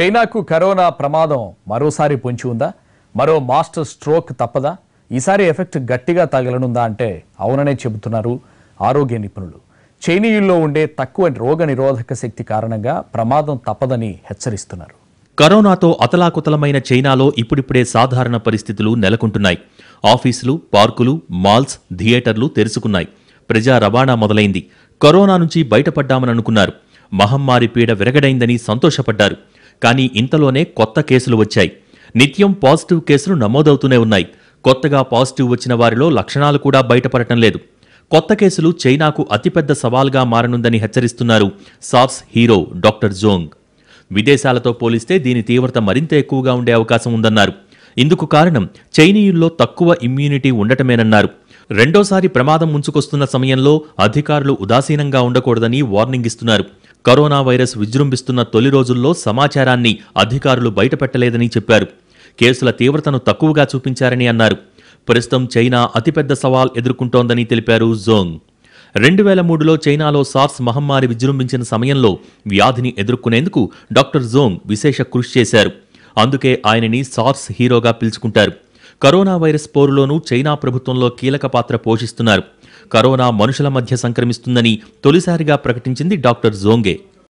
చైనాకు కరోనా ప్రమాదం మరోసారి పొంచి ఉందా మరో మాస్టర్ స్ట్రోక్ తప్పదా ఈసారి ఎఫెక్ట్ గట్టిగా తగలనుందా అంటే అవుననే చెబుతున్నారు ఆరోగ్య నిపుణులు చైనీయుల్లో ఉండే తక్కువ రోగ నిరోధక శక్తి కారణంగా ప్రమాదం తప్పదని హెచ్చరిస్తున్నారు కరోనాతో అతలాకుతలమైన చైనాలో ఇప్పుడిప్పుడే సాధారణ పరిస్థితులు నెలకొంటున్నాయి ఆఫీసులు పార్కులు మాల్స్ థియేటర్లు తెరుచుకున్నాయి ప్రజా రవాణా మొదలైంది కరోనా నుంచి బయటపడ్డామననుకున్నారు మహమ్మారి పీడ విరగడైందని సంతోషపడ్డారు కానీ ఇంతలోనే కొత్త కేసులు వచ్చాయి నిత్యం పాజిటివ్ కేసులు నమోదవుతూనే ఉన్నాయి కొత్తగా పాజిటివ్ వచ్చిన వారిలో లక్షణాలు కూడా బయటపడటం లేదు కొత్త కేసులు చైనాకు అతిపెద్ద సవాల్గా మారనుందని హెచ్చరిస్తున్నారు సాఫ్స్ హీరో డాక్టర్ జోంగ్ విదేశాలతో పోలిస్తే దీని తీవ్రత మరింత ఎక్కువగా ఉండే అవకాశం ఉందన్నారు ఇందుకు కారణం చైనీయుల్లో తక్కువ ఇమ్యూనిటీ ఉండటమేనన్నారు రెండోసారి ప్రమాదం ముంచుకొస్తున్న సమయంలో అధికారులు ఉదాసీనంగా ఉండకూడదని వార్నింగ్ ఇస్తున్నారు కరోనా వైరస్ విజృంభిస్తున్న తొలి రోజుల్లో సమాచారాన్ని అధికారులు బయటపెట్టలేదని చెప్పారు కేసుల తీవ్రతను తక్కువగా చూపించారని అన్నారు ప్రస్తుతం చైనా అతిపెద్ద సవాల్ ఎదుర్కొంటోందని తెలిపారు జోంగ్ రెండు వేల మూడులో చైనాలో సార్స్ మహమ్మారి విజృంభించిన సమయంలో వ్యాధిని ఎదుర్కొనేందుకు డాక్టర్ జోంగ్ విశేష కృషి చేశారు అందుకే ఆయనని సార్స్ హీరోగా పిలుచుకుంటారు కరోనా వైరస్ పోరులోనూ చైనా ప్రభుత్వంలో కీలక పాత్ర పోషిస్తున్నారు కరోనా మనుషుల మధ్య సంక్రమిస్తుందని తొలిసారిగా ప్రకటించింది డాక్టర్ జోంగే